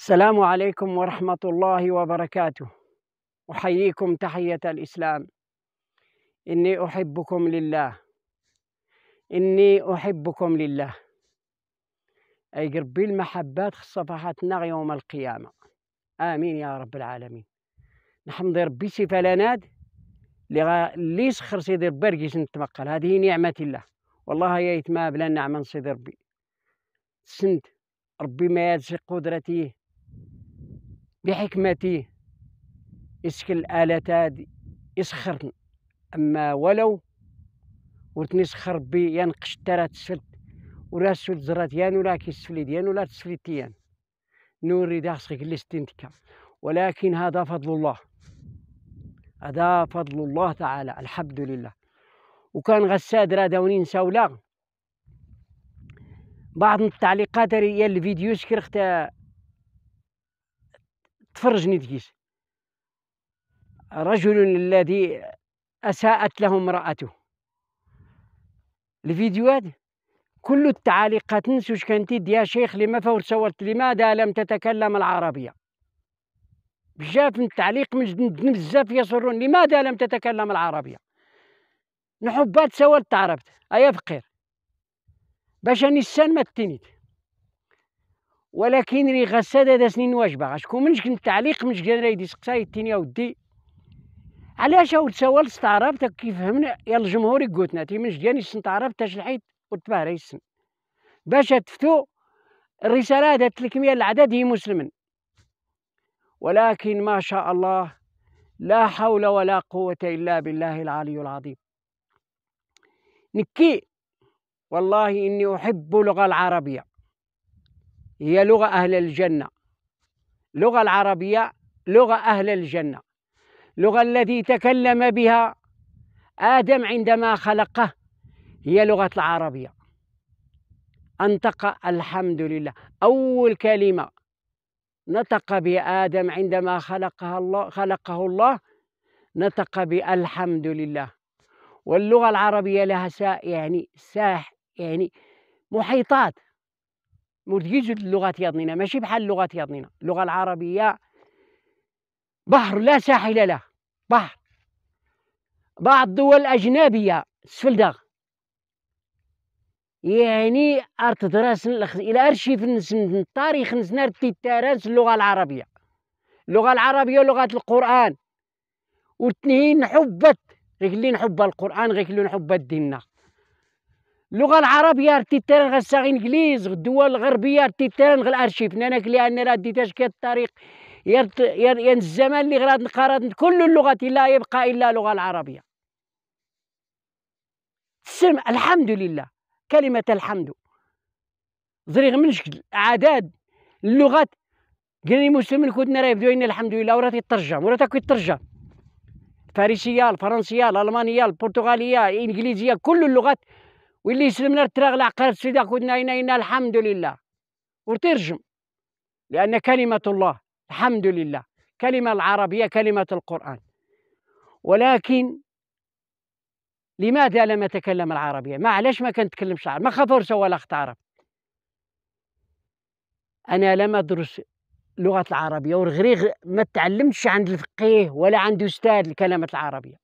السلام عليكم ورحمة الله وبركاته أحييكم تحية الإسلام إني أحبكم لله إني أحبكم لله أي قربي المحبات صفحتنا يوم القيامة آمين يا رب العالمين نحمد ربي سفلاناد فلانات اللي سخر سيدي ربي نتمقل هذه نعمة الله والله يا يتما بلا نعمة سيدي ربي سند ربي ما يدسي قدرته بحكمته يسكن الآلات يسخرن أما ولو ورتني سخر بي ينقش ترات سلت ولا سلت زرات يان ولا كيسفلي ديان ولا تسفلي تيان نوري داخسك اللي ستنتكا ولكن هذا فضل الله هذا فضل الله تعالى الحمد لله وكان غساد راه داوني لا بعض التعليقات ديال الفيديو اختي تفرجني تجيس رجل الذي أساءت له امرأته الفيديوهات كل التعليقات نسوش كانت يا شيخ لما فور صورت لماذا لم تتكلم العربية بجاف من التعليق من بزاف يصرون لماذا لم تتكلم العربية نحبات سوالت تعرفت أيا فقير باش أني السن ما تنيت ولكن ري غساد دا سنين واش باغا شكون منش كنت تعليق منش قادر يدي سقساي التين ودي علاش او سوال استعربت كيف فهمنا يا الجمهور يقوتنا تي منش جاني استعربت اش الحيط وتبارى السن باش تفتو الرسالة هذا 300 العدد هي مسلم ولكن ما شاء الله لا حول ولا قوة إلا بالله العلي العظيم نكي والله إني أحب اللغة العربية هي لغة أهل الجنة اللغة العربية لغة أهل الجنة اللغة التي تكلم بها آدم عندما خلقه هي لغة العربية أنطق الحمد لله أول كلمة نطق بآدم عندما خلقها الله خلقه الله نطق بالحمد لله واللغة العربية لها سا يعني ساح يعني محيطات مرتجيز اللغات ياضنينا ماشي بحال اللغات ياضنينا اللغه العربيه بحر لا ساحل له بحر بعض الدول الاجنبيه سفل داغ يعني دراس الى ارشيف التاريخ في تيتاراس اللغه العربيه اللغه العربيه لغه القران وتنين حبت غير اللي نحب القران غير اللي نحب ديننا اللغه العربيه تيتان غساغ انجليز الدول الغربيه تيتان غير الارشيف ناناك لان راه ديتاش كات الطريق يرت ين الزمان اللي غراد نقارن كل اللغات لا يبقى الا اللغه العربيه سم الحمد لله كلمه الحمد زريغ منش عدد اللغات قال لي مسلم كنت راه يبدو ان الحمد لله وراه تترجم وراه تاكو يترجم الفارسيه الفرنسيه الالمانيه البرتغاليه الانجليزيه كل اللغات واللي يسلمنا التراغ العقار السيدة قلنا إنا الحمد لله وترجم لأن كلمة الله الحمد لله كلمة العربية كلمة القرآن ولكن لماذا لم أتكلم العربية؟ ما علاش ما كنتكلمش عربي؟ ما خفرش ولا أخت عرب أنا لم أدرس اللغة العربية ورغريغ ما تعلمتش عند الفقيه ولا عند أستاذ الكلمة العربية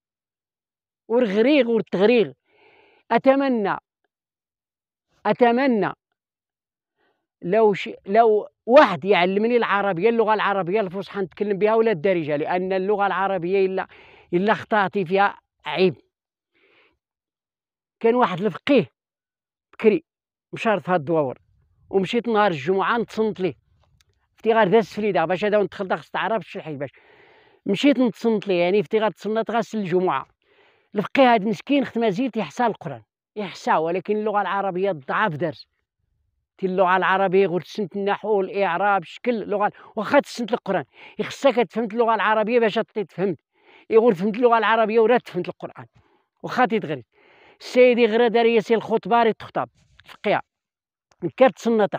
ورغريغ والتغريغ أتمنى أتمنى لو ش... لو واحد يعلمني العربيه اللغه العربيه الفصحى نتكلم بها ولا الدارجه لان اللغه العربيه الا الا خطأتي فيها عيب كان واحد الفقيه بكري مشارط هاد الدواور ومشيت نهار الجمعه نتصنت ليه غير داز سفليده باش هذا وندخل خاص تعرف شي حاجه باش مشيت نتصنت ليه يعني غير تصنت غاسل الجمعه الفقيه هذا مسكين خت مازيد يحسى القران يحسى ولكن اللغه العربيه ضعاف درس تي اللغه العربيه غير تسنت النحو الاعراب الشكل اللغه واخا تسنت القران يخصك تفهمت اللغه العربيه باش تطي يقول فهمت اللغه العربيه ولا تفهمت القران واخا تيتغري السيد غرا دار ياسين الخطبه راه تخطب فقيه كانت سنته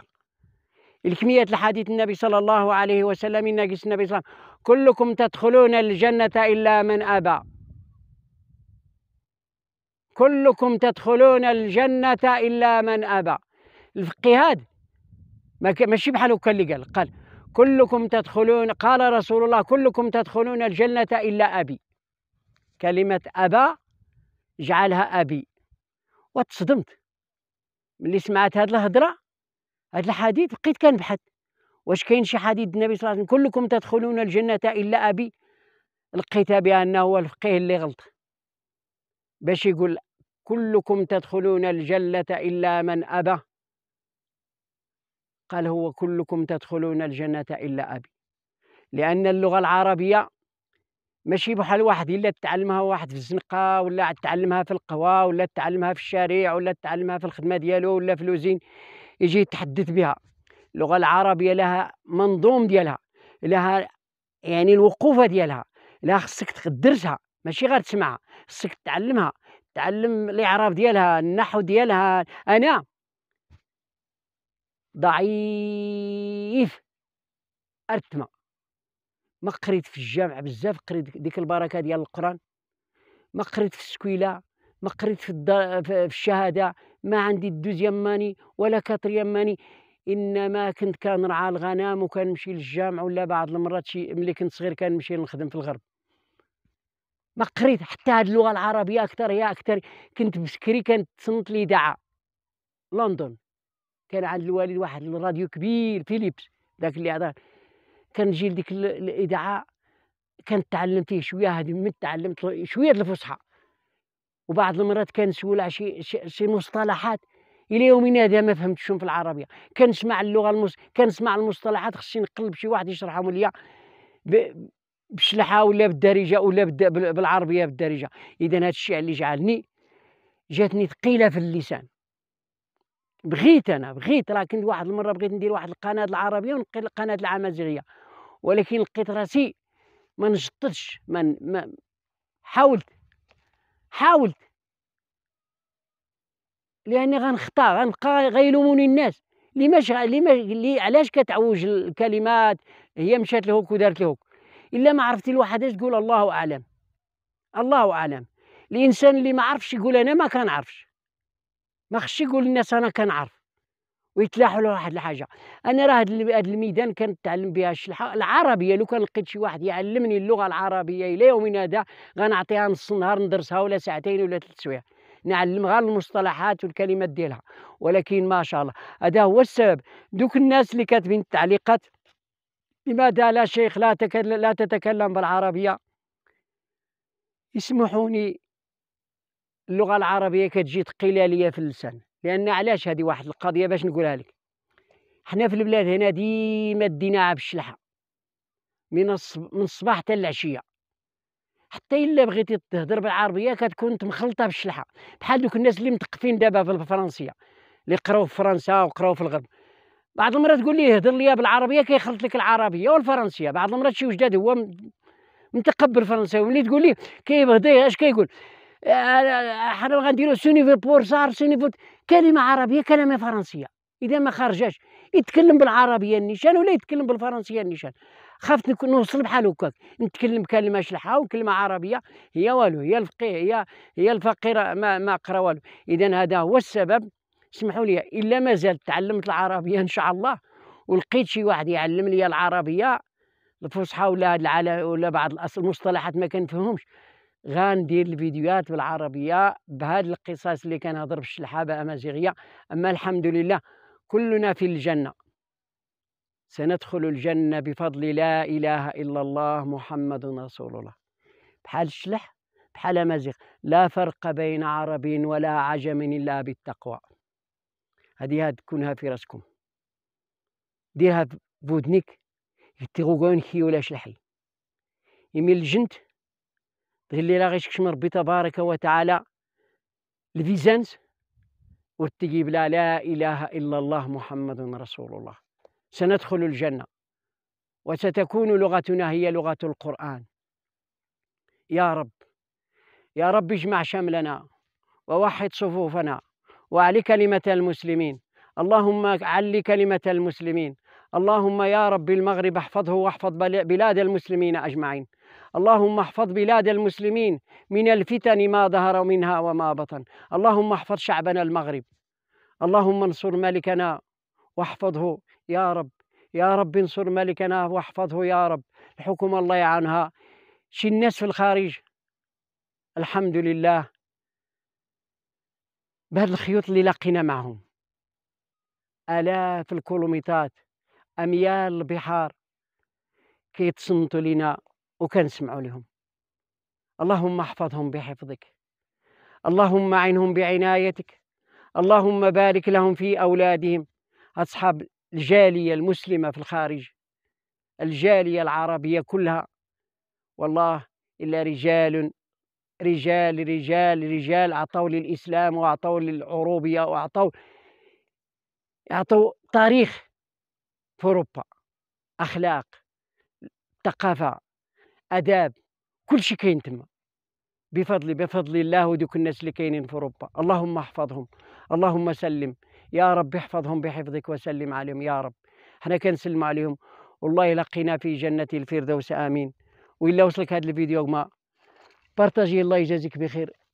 الكمية الحديث النبي صلى الله عليه وسلم النبي صلى الله عليه وسلم كلكم تدخلون الجنة إلا من أبى كلكم تدخلون الجنة إلا من أبى هذا ماشي بحال هكا اللي قال قال كلكم تدخلون قال رسول الله كلكم تدخلون الجنة إلا أبي كلمة أبا جعلها أبي وتصدمت ملي سمعت هاد الهضرة هاد الحديث بقيت كنبحث واش كاين شي حديث النبي صلى الله عليه وسلم كلكم تدخلون الجنة إلا أبي لقيتها بأنه هو الفقيه اللي غلط باش يقول كلكم تدخلون الجنة إلا من أبى قال هو كلكم تدخلون الجنة إلا أبي لأن اللغة العربية ماشي بحال واحد إلا تعلمها واحد في الزنقة ولا تعلمها في القهوة ولا تعلمها في الشارع ولا تعلمها في الخدمة ديالو ولا في لوزين يجي يتحدث بها اللغة العربية لها منظوم ديالها لها يعني الوقوفة ديالها لها خصك تدرسها ماشي غير تسمعها خصك تعلمها تعلم الاعراب ديالها النحو ديالها انا ضعيف ارتمه ما قريت في الجامع بزاف قريت ديك البركه ديال القران ما قريت في السكيله ما قريت في, الد... في الشهاده ما عندي الدوز يماني ولا كاتر يماني انما كنت كنرعى الغنم وكنمشي للجامع ولا بعض المرات شي ملي كنت صغير كنمشي نخدم في الغرب ما قريت حتى هاد اللغه العربيه اكثر يا اكثر كنت بسكري كانت تصنت لي اذاعه لندن كان عند الوالد واحد الراديو كبير فيليبس داك اللي كان نجي لديك الاذاعه كنتعلم فيه شويه هذه من تعلمت شويه الفصحى وبعض المرات كنسول على شي, شي, شي مصطلحات الى يومنا هذا ما فهمتشهم في العربيه كنسمع اللغه المص... كنسمع المصطلحات خصني نقلب شي واحد يشرحهم ليا ب... بالشلحه ولا بالدارجه ولا بالعربيه بالدارجه اذا هذا الشيء اللي جعلني جاتني ثقيله في اللسان بغيت انا بغيت راه كنت واحد المره بغيت ندير واحد القناه العربيه ونقي القناه الامازيغيه ولكن لقيت راسي ما نشطتش ما, حاولت حاولت لاني غنخطا غنبقى غيلوموني الناس لماش لماش علاش كتعوج الكلمات هي مشات لهوك ودارت لهوك الا ما عرفتي الواحد تقول الله اعلم الله اعلم الانسان اللي ما عرفش يقول انا ما كنعرفش ما خصش يقول للناس انا كنعرف ويتلاحوا له واحد الحاجه انا راه هذا الميدان كنتعلم بها الشلحه العربيه لو كان لقيت شي واحد يعلمني اللغه العربيه الى يومنا هذا غنعطيها نص نهار ندرسها ولا ساعتين ولا ثلاث سوايع نعلم غير المصطلحات والكلمات ديالها ولكن ما شاء الله هذا هو السبب دوك الناس اللي كاتبين التعليقات لماذا لا شيخ لا, تكلم لا تتكلم بالعربية اسمحوني اللغة العربية كتجي ثقيلة ليا في اللسان لأن علاش هذه واحد القضية باش نقولها لك حنا في البلاد هنا ديما دينا بالشلحة من من الصباح حتى العشية حتى الا بغيتي تهضر بالعربيه كتكون مخلطه بالشلحه بحال دوك الناس اللي متقفين دابا في الفرنسيه اللي قراو في فرنسا وقراو في الغرب بعض المرات تقول لي اهدر لي بالعربيه كيخلط لك العربيه والفرنسيه بعض المرات شي وجداد هو متقبل الفرنساوي ملي تقول لي كيبهدي اش كيقول آه، آه، آه، حنا غنديرو سونيفي سار سونيفي كلمه عربيه كلمه فرنسيه اذا ما خرجاش يتكلم بالعربيه النيشان ولا يتكلم بالفرنسيه النيشان خفت نوصل بحال هكاك نتكلم كلمه شلحه وكلمه عربيه هي والو هي الفقيه هي هي الفقيره ما ما قرا والو اذا هذا هو السبب اسمحوا لي الا مازال تعلمت العربيه ان شاء الله ولقيت شي واحد يعلم لي العربيه الفصحى ولا العلا ولا بعض المصطلحات ما كنفهمش غندير الفيديوهات بالعربيه بهذه القصص اللي كنهضر بالشلحابه امازيغيه اما الحمد لله كلنا في الجنه سندخل الجنه بفضل لا اله الا الله محمد رسول الله بحال الشلح بحال امازيغ لا فرق بين عرب ولا عجم الا بالتقوى هذه كونها في راسكم ديرها بودنك يتيغوغون كي ولا شلحي يمي الجنت تغلي لا غيشكشم ربي تبارك وتعالى الفيزانس وتجيب لا لا اله الا الله محمد رسول الله سندخل الجنه وستكون لغتنا هي لغه القران يا رب يا رب اجمع شملنا ووحد صفوفنا وعلي كلمة المسلمين اللهم علي كلمة المسلمين اللهم يا رب المغرب احفظه واحفظ بلاد المسلمين أجمعين اللهم احفظ بلاد المسلمين من الفتن ما ظهر منها وما بطن اللهم احفظ شعبنا المغرب اللهم انصر ملكنا واحفظه يا رب يا رب انصر ملكنا واحفظه يا رب الحكومة الله يعانها شي الناس في الخارج الحمد لله بهذ الخيوط اللي لاقينا معهم آلاف الكولوميتات أميال البحار كيتصنتوا لنا وكنسمعوا لهم اللهم احفظهم بحفظك اللهم عينهم بعنايتك اللهم بارك لهم في أولادهم أصحاب الجالية المسلمة في الخارج الجالية العربية كلها والله إلا رجال رجال رجال رجال أعطوا للإسلام وأعطوا للعروبية وأعطوا أعطوا تاريخ في أوروبا أخلاق ثقافة آداب كل شيء كاين تما بفضل بفضل الله ودوك الناس اللي كاينين في أوروبا اللهم احفظهم اللهم سلم يا رب احفظهم بحفظك وسلم عليهم يا رب حنا كنسلم عليهم والله لقينا في جنة الفردوس آمين وإلا وصلك هذا الفيديو ما بارطاجي الله يجازيك بخير